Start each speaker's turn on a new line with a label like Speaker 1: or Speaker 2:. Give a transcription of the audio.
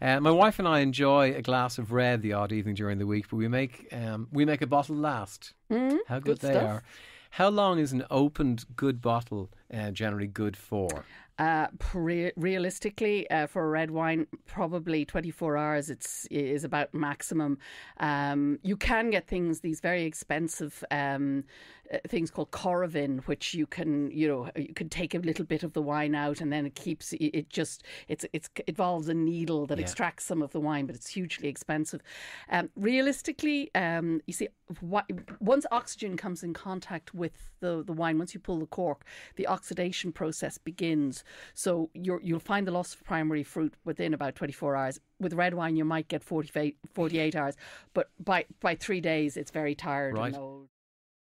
Speaker 1: Uh, my wife and I enjoy a glass of red the odd evening during the week, but we make um, we make a bottle last.
Speaker 2: Mm, How good, good they stuff. are!
Speaker 1: How long is an opened good bottle uh, generally good for?
Speaker 3: Uh, pre- realistically, uh, for a red wine, probably 24 hours it's, is about maximum. Um, you can get things, these very expensive um, uh, things called coravin, which you can, you know, you can take a little bit of the wine out and then it keeps, it just, it's, it's, it involves a needle that yeah. extracts some of the wine, but it's hugely expensive. Um, realistically, um, you see, once oxygen comes in contact with the, the wine, once you pull the cork, the oxygen oxidation process begins. So you will find the loss of primary fruit within about 24 hours. With red wine, you might get 48, 48 hours, but by, by three days, it's very tired right. and
Speaker 1: old.